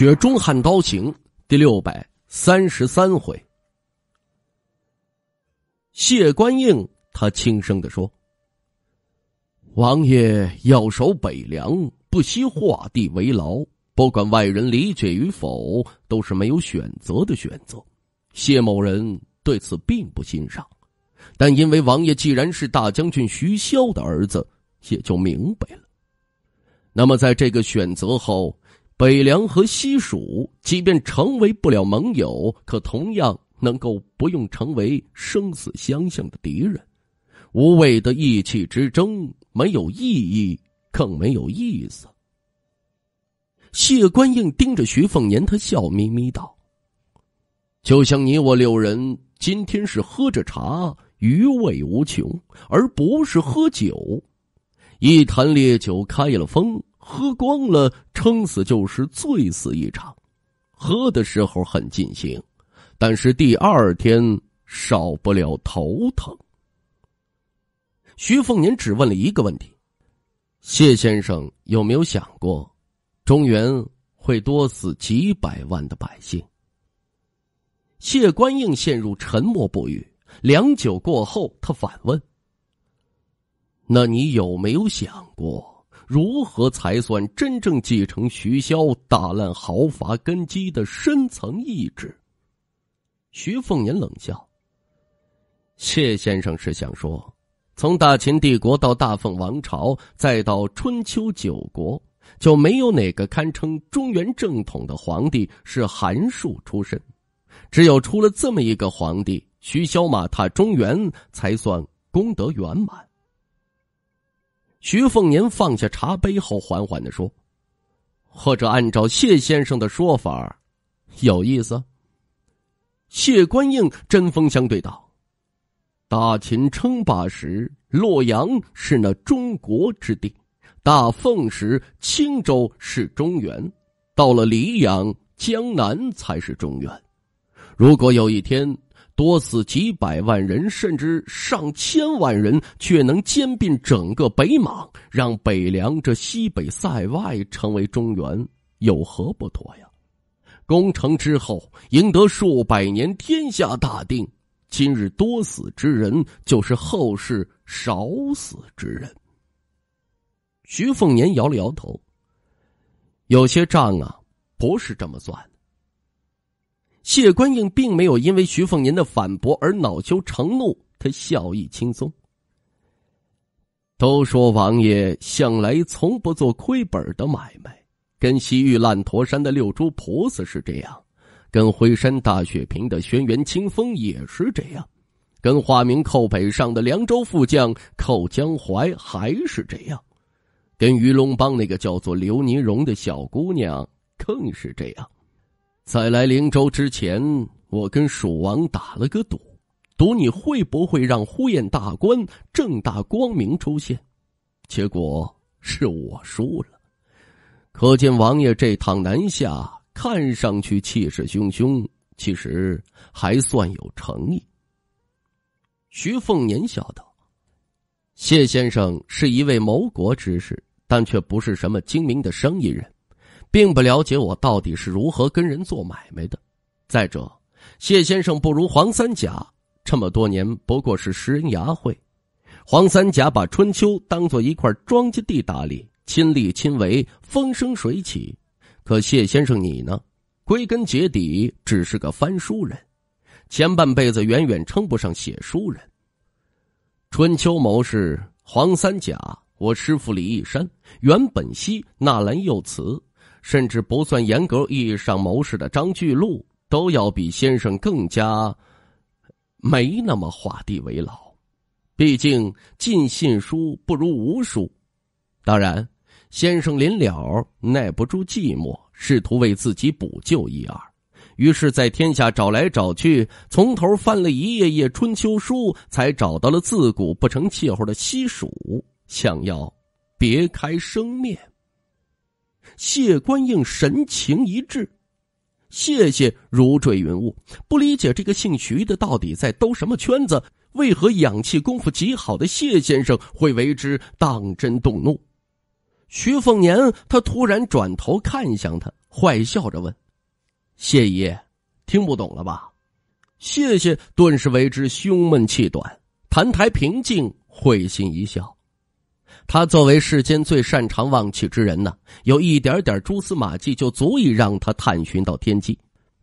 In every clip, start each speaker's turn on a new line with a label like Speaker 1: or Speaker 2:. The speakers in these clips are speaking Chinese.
Speaker 1: 《雪中悍刀行》第六百三十三回，谢官应他轻声的说：“王爷要守北凉，不惜画地为牢，不管外人理解与否，都是没有选择的选择。”谢某人对此并不欣赏，但因为王爷既然是大将军徐骁的儿子，也就明白了。那么，在这个选择后。北凉和西蜀，即便成为不了盟友，可同样能够不用成为生死相向的敌人。无谓的意气之争没有意义，更没有意思。谢官应盯着徐凤年，他笑眯眯道：“就像你我六人今天是喝着茶，余味无穷，而不是喝酒。一坛烈酒开了封。”喝光了，撑死就是醉死一场。喝的时候很尽兴，但是第二天少不了头疼。徐凤年只问了一个问题：谢先生有没有想过，中原会多死几百万的百姓？谢官应陷入沉默不语，良久过后，他反问：“那你有没有想过？”如何才算真正继承徐骁打烂豪华根基的深层意志？徐凤年冷笑：“谢先生是想说，从大秦帝国到大凤王朝，再到春秋九国，就没有哪个堪称中原正统的皇帝是韩术出身，只有出了这么一个皇帝，徐骁马踏中原才算功德圆满。”徐凤年放下茶杯后，缓缓地说：“或者按照谢先生的说法，有意思。”谢官应针锋相对道：“大秦称霸时，洛阳是那中国之地；大奉时，青州是中原；到了黎阳，江南才是中原。如果有一天……”多死几百万人，甚至上千万人，却能兼并整个北莽，让北凉这西北塞外成为中原，有何不妥呀？攻城之后，赢得数百年天下大定。今日多死之人，就是后世少死之人。徐凤年摇了摇头，有些账啊，不是这么算。谢官应并没有因为徐凤年的反驳而恼羞成怒，他笑意轻松。都说王爷向来从不做亏本的买卖，跟西域烂陀山的六珠菩萨是这样，跟辉山大雪屏的轩辕清风也是这样，跟化名寇北上的凉州副将寇江淮还是这样，跟鱼龙帮那个叫做刘尼荣的小姑娘更是这样。在来灵州之前，我跟蜀王打了个赌，赌你会不会让呼延大官正大光明出现。结果是我输了，可见王爷这趟南下，看上去气势汹汹，其实还算有诚意。徐凤年笑道：“谢先生是一位谋国之士，但却不是什么精明的生意人。”并不了解我到底是如何跟人做买卖的。再者，谢先生不如黄三甲，这么多年不过是拾人牙慧。黄三甲把春秋当做一块庄稼地打理，亲力亲为，风生水起。可谢先生你呢？归根结底只是个翻书人，前半辈子远远称不上写书人。春秋谋士黄三甲，我师傅李一山、原本溪、纳兰幼慈。甚至不算严格意义上谋士的张巨禄，都要比先生更加没那么画地为牢。毕竟尽信书不如无书。当然，先生临了耐不住寂寞，试图为自己补救一二，于是，在天下找来找去，从头翻了一页页《春秋》书，才找到了自古不成气候的西蜀，想要别开生面。谢官应神情一滞，谢谢如坠云雾，不理解这个姓徐的到底在兜什么圈子？为何养气功夫极好的谢先生会为之当真动怒？徐凤年他突然转头看向他，坏笑着问：“谢爷，听不懂了吧？”谢谢顿时为之胸闷气短，澹台平静会心一笑。他作为世间最擅长望气之人呢，有一点点蛛丝马迹就足以让他探寻到天机。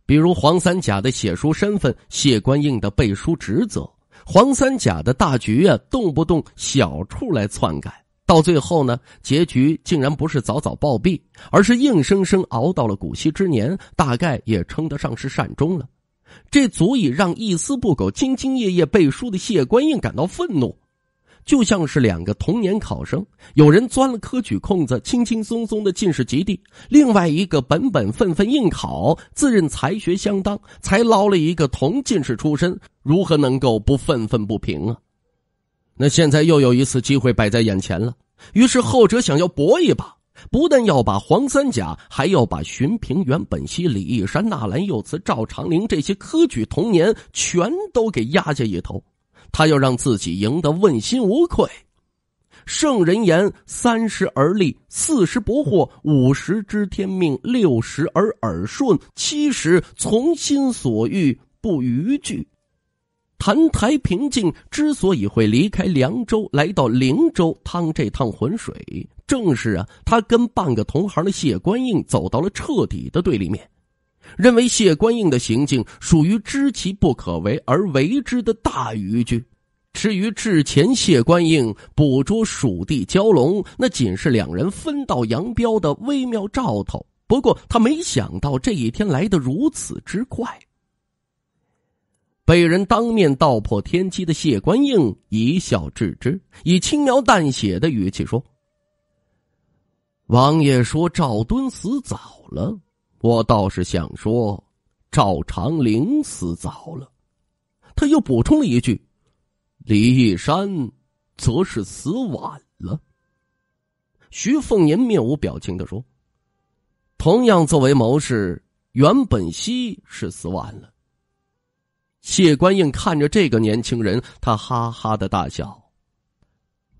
Speaker 1: 比如黄三甲的写书身份，谢官印的背书职责，黄三甲的大局啊，动不动小处来篡改，到最后呢，结局竟然不是早早暴毙，而是硬生生熬到了古稀之年，大概也称得上是善终了。这足以让一丝不苟、兢兢业业背书的谢官印感到愤怒。就像是两个同年考生，有人钻了科举空子，轻轻松松的进士及第；另外一个本本分分应考，自认才学相当，才捞了一个同进士出身，如何能够不愤愤不平啊？那现在又有一次机会摆在眼前了，于是后者想要搏一把，不但要把黄三甲，还要把寻平原、本溪、李义山、纳兰幼慈、赵长龄这些科举童年全都给压下一头。他要让自己赢得问心无愧。圣人言：三十而立，四十不惑，五十知天命，六十而耳顺，七十从心所欲不逾矩。澹台平静之所以会离开凉州，来到灵州趟这趟浑水，正是啊，他跟半个同行的谢官印走到了彻底的对立面。认为谢官应的行径属于知其不可为而为之的大愚举。至于之前谢官应捕捉蜀地蛟龙，那仅是两人分道扬镳的微妙兆头。不过他没想到这一天来的如此之快，被人当面道破天机的谢官应一笑置之，以轻描淡写的语气说：“王爷说赵敦死早了。”我倒是想说，赵长龄死早了。他又补充了一句：“李义山则是死晚了。”徐凤年面无表情的说：“同样作为谋士，袁本熙是死晚了。”谢官印看着这个年轻人，他哈哈的大笑：“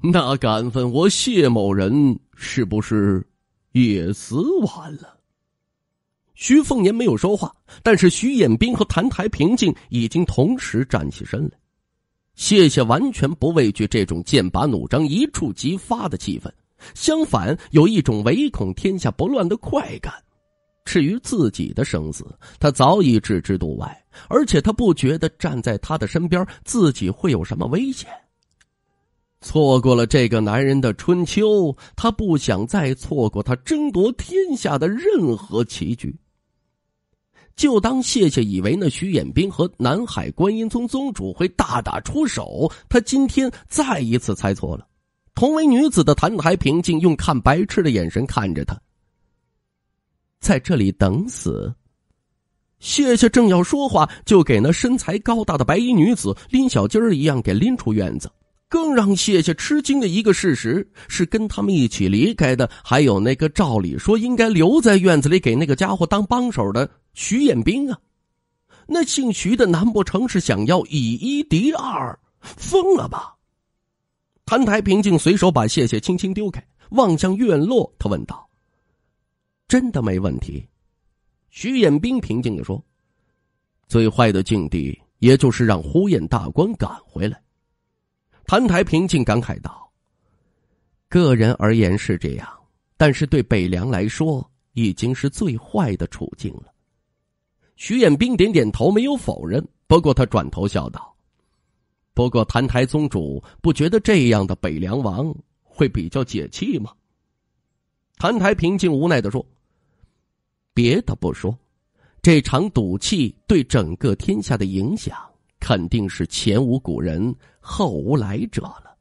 Speaker 1: 那敢问我谢某人是不是也死晚了？”徐凤年没有说话，但是徐彦兵和谭台平静已经同时站起身来。谢谢完全不畏惧这种剑拔弩张、一触即发的气氛，相反有一种唯恐天下不乱的快感。至于自己的生死，他早已置之度外，而且他不觉得站在他的身边自己会有什么危险。错过了这个男人的春秋，他不想再错过他争夺天下的任何棋局。就当谢谢以为那徐衍兵和南海观音宗宗主会大打出手，他今天再一次猜错了。同为女子的谭台平静用看白痴的眼神看着他，在这里等死。谢谢正要说话，就给那身材高大的白衣女子拎小鸡儿一样给拎出院子。更让谢谢吃惊的一个事实是，跟他们一起离开的还有那个照理说应该留在院子里给那个家伙当帮手的。徐彦兵啊，那姓徐的难不成是想要以一敌二？疯了吧！谭台平静，随手把谢谢轻轻丢开，望向院落，他问道：“真的没问题？”徐彦兵平静的说：“最坏的境地，也就是让呼延大官赶回来。”谭台平静感慨道：“个人而言是这样，但是对北凉来说，已经是最坏的处境了。”徐彦兵点点头，没有否认。不过他转头笑道：“不过，澹台宗主不觉得这样的北凉王会比较解气吗？”澹台平静无奈的说：“别的不说，这场赌气对整个天下的影响肯定是前无古人后无来者了。”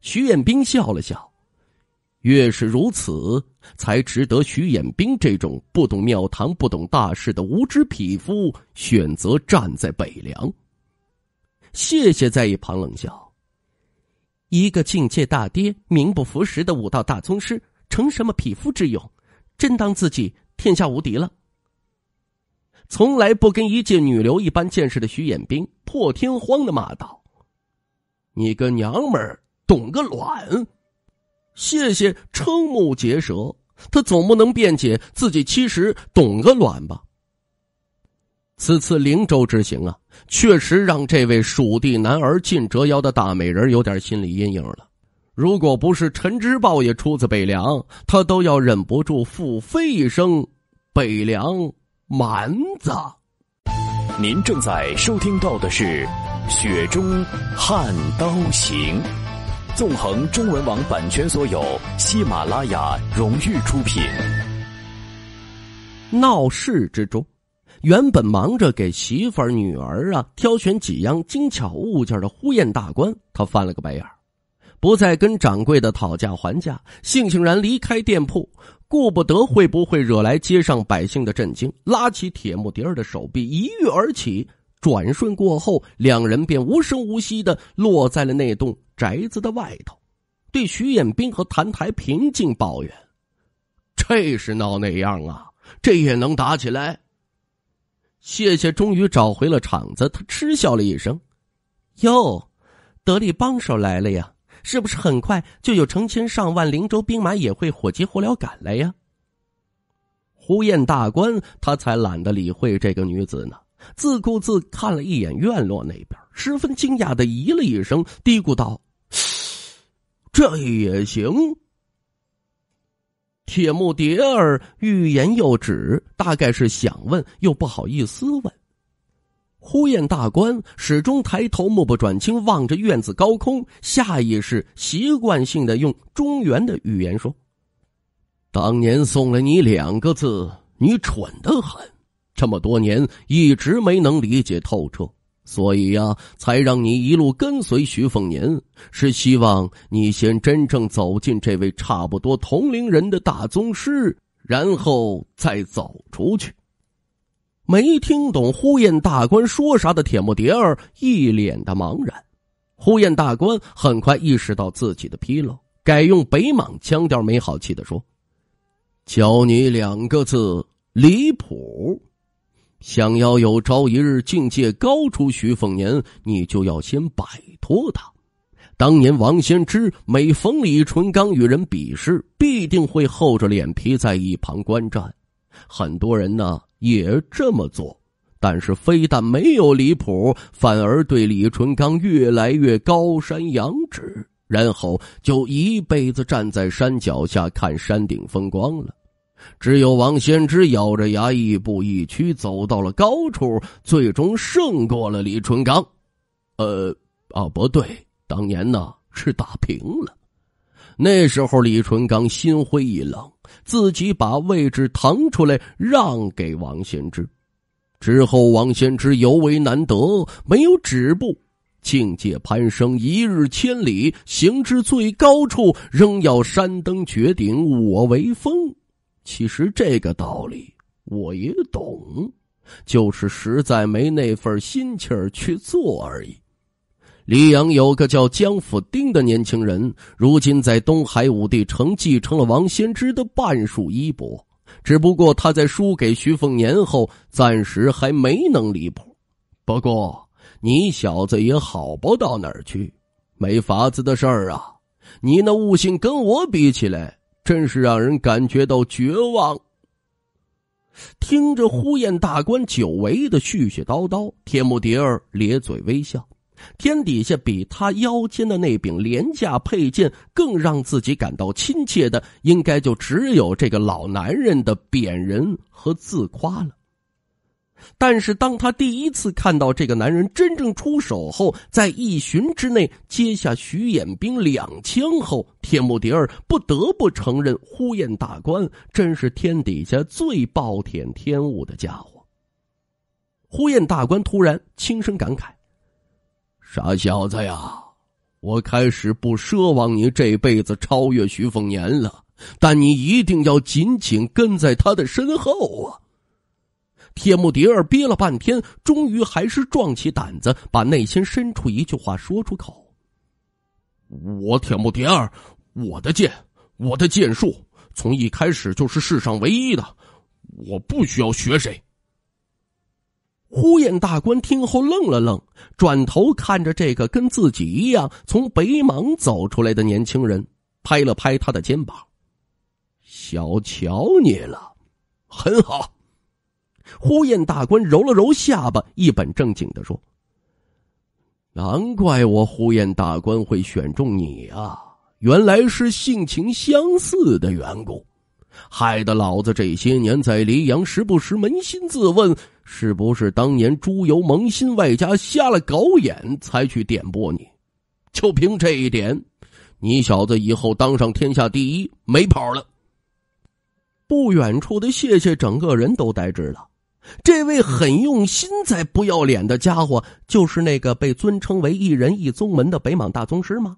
Speaker 1: 徐彦兵笑了笑。越是如此，才值得徐衍兵这种不懂庙堂、不懂大事的无知匹夫选择站在北凉。谢谢，在一旁冷笑。一个境界大跌、名不符实的武道大宗师，成什么匹夫之勇？真当自己天下无敌了？从来不跟一介女流一般见识的徐衍兵，破天荒的骂道：“你个娘们儿，懂个卵！”谢谢，瞠目结舌。他总不能辩解自己其实懂个卵吧？此次灵州之行啊，确实让这位蜀地男儿尽折腰的大美人有点心理阴影了。如果不是陈之豹也出自北凉，他都要忍不住腹飞一声“北凉蛮子”。您正在收听到的是《雪中悍刀行》。纵横中文网版权所有，喜马拉雅荣誉出品。闹市之中，原本忙着给媳妇儿、女儿啊挑选几样精巧物件的呼延大官，他翻了个白眼不再跟掌柜的讨价还价，悻悻然离开店铺，顾不得会不会惹来街上百姓的震惊，拉起铁木儿的手臂，一跃而起，转瞬过后，两人便无声无息的落在了那栋。宅子的外头，对徐彦斌和谭台平静抱怨：“这是闹哪样啊？这也能打起来？”谢谢，终于找回了场子。他嗤笑了一声：“哟，得力帮手来了呀！是不是很快就有成千上万灵州兵马也会火急火燎赶来呀？”呼彦大官，他才懒得理会这个女子呢，自顾自看了一眼院落那边，十分惊讶的咦了一声，嘀咕道。这也行。铁木蝶儿欲言又止，大概是想问，又不好意思问。呼延大官始终抬头，目不转睛望着院子高空，下意识习惯性的用中原的语言说：“当年送了你两个字，你蠢得很，这么多年一直没能理解透彻。”所以呀，才让你一路跟随徐凤年，是希望你先真正走进这位差不多同龄人的大宗师，然后再走出去。没听懂呼延大官说啥的铁木迭儿一脸的茫然。呼延大官很快意识到自己的纰漏，改用北莽腔调，没好气的说：“教你两个字，离谱。”想要有朝一日境界高出徐凤年，你就要先摆脱他。当年王先知每逢李淳刚与人比试，必定会厚着脸皮在一旁观战。很多人呢也这么做，但是非但没有离谱，反而对李淳刚越来越高山仰止，然后就一辈子站在山脚下看山顶风光了。只有王先知咬着牙，一步一趋走到了高处，最终胜过了李春刚。呃，啊，不对，当年呢是打平了。那时候李春刚心灰意冷，自己把位置腾出来让给王先知。之后，王先知尤为难得没有止步，境界攀升一日千里，行至最高处，仍要山登绝顶，我为峰。其实这个道理我也懂，就是实在没那份心气儿去做而已。溧阳有个叫江府丁的年轻人，如今在东海武帝城继承了王仙芝的半数衣钵，只不过他在输给徐凤年后，暂时还没能离谱。不过你小子也好不到哪儿去，没法子的事儿啊！你那悟性跟我比起来……真是让人感觉到绝望。听着呼延大官久违的絮絮叨叨，天木蝶儿咧嘴微笑。天底下比他腰间的那柄廉价佩剑更让自己感到亲切的，应该就只有这个老男人的贬人和自夸了。但是，当他第一次看到这个男人真正出手后，在一旬之内接下徐衍兵两枪后，铁木迪儿不得不承认，呼延大官真是天底下最暴殄天物的家伙。呼延大官突然轻声感慨：“傻小子呀，我开始不奢望你这辈子超越徐凤年了，但你一定要紧紧跟在他的身后啊。”铁木迭儿憋了半天，终于还是壮起胆子，把内心深处一句话说出口：“我铁木迭儿，我的剑，我的剑术，从一开始就是世上唯一的，我不需要学谁。”呼延大官听后愣了愣，转头看着这个跟自己一样从北莽走出来的年轻人，拍了拍他的肩膀：“小瞧你了，很好。”呼延大官揉了揉下巴，一本正经的说：“难怪我呼延大官会选中你啊，原来是性情相似的缘故，害得老子这些年在黎阳时不时扪心自问，是不是当年猪油蒙心，外加瞎了狗眼才去点拨你？就凭这一点，你小子以后当上天下第一没跑了。”不远处的谢谢整个人都呆滞了。这位很用心、才不要脸的家伙，就是那个被尊称为一人一宗门的北莽大宗师吗？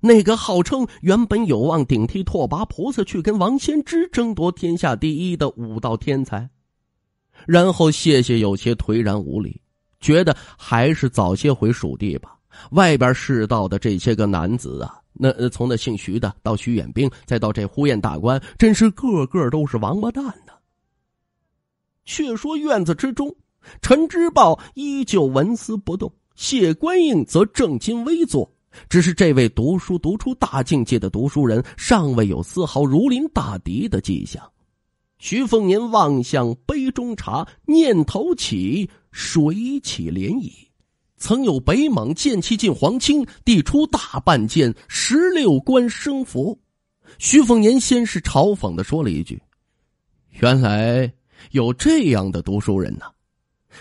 Speaker 1: 那个号称原本有望顶替拓跋菩萨去跟王仙芝争夺天下第一的武道天才？然后，谢谢有些颓然无力，觉得还是早些回蜀地吧。外边世道的这些个男子啊，那从那姓徐的到徐远兵，再到这呼延大官，真是个个都是王八蛋呢。却说院子之中，陈之豹依旧纹丝不动，谢官印则正襟危坐。只是这位读书读出大境界的读书人，尚未有丝毫如临大敌的迹象。徐凤年望向杯中茶，念头起，水起涟漪。曾有北莽剑气进黄清，递出大半剑十六关生佛。徐凤年先是嘲讽的说了一句：“原来。”有这样的读书人呐！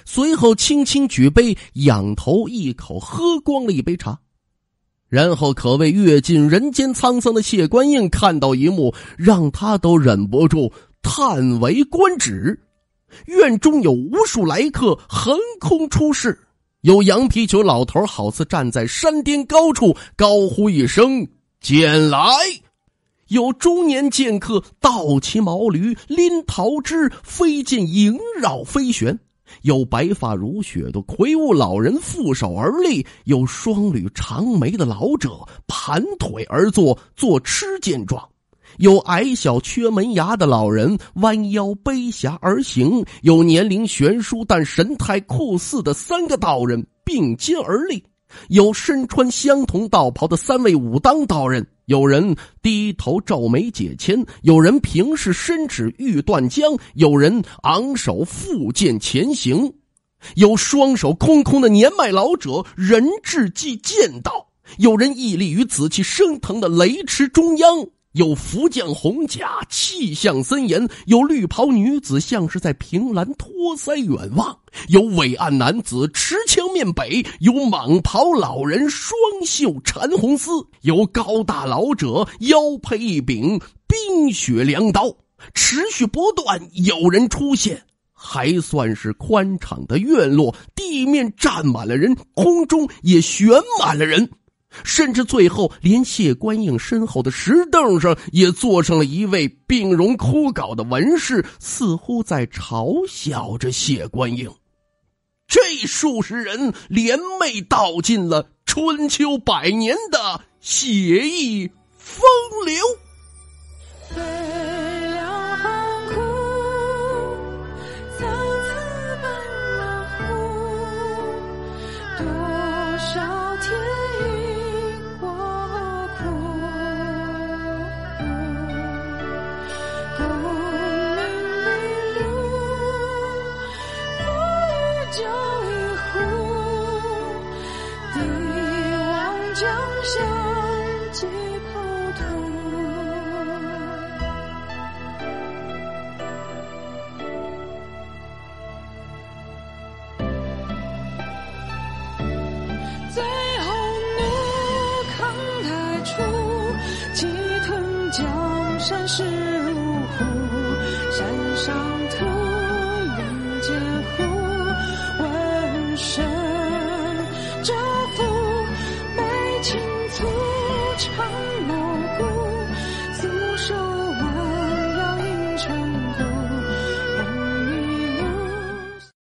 Speaker 1: 随后轻轻举杯，仰头一口喝光了一杯茶，然后可谓阅尽人间沧桑的谢观印看到一幕，让他都忍不住叹为观止。院中有无数来客横空出世，有羊皮球老头好似站在山巅高处，高呼一声：“剑来！”有中年剑客，倒骑毛驴，拎桃枝，飞剑萦绕飞旋；有白发如雪的魁梧老人，负手而立；有双缕长眉的老者，盘腿而坐，坐吃剑状；有矮小缺门牙的老人，弯腰背匣而行；有年龄悬殊但神态酷似的三个道人，并肩而立。有身穿相同道袍的三位武当道人，有人低头皱眉解签，有人平视伸指欲断江，有人昂首负剑前行，有双手空空的年迈老者人质即剑道，有人屹立于紫气升腾的雷池中央。有福将红甲，气象森严；有绿袍女子，像是在凭栏托腮远望；有伟岸男子持枪面北；有蟒袍老人双袖缠红丝；有高大老者腰佩一柄冰雪凉刀。持续不断，有人出现，还算是宽敞的院落，地面站满了人，空中也悬满了人。甚至最后，连谢官应身后的石凳上也坐上了一位病容枯槁的文士，似乎在嘲笑着谢官应。这数十人联袂道尽了春秋百年的写意风流。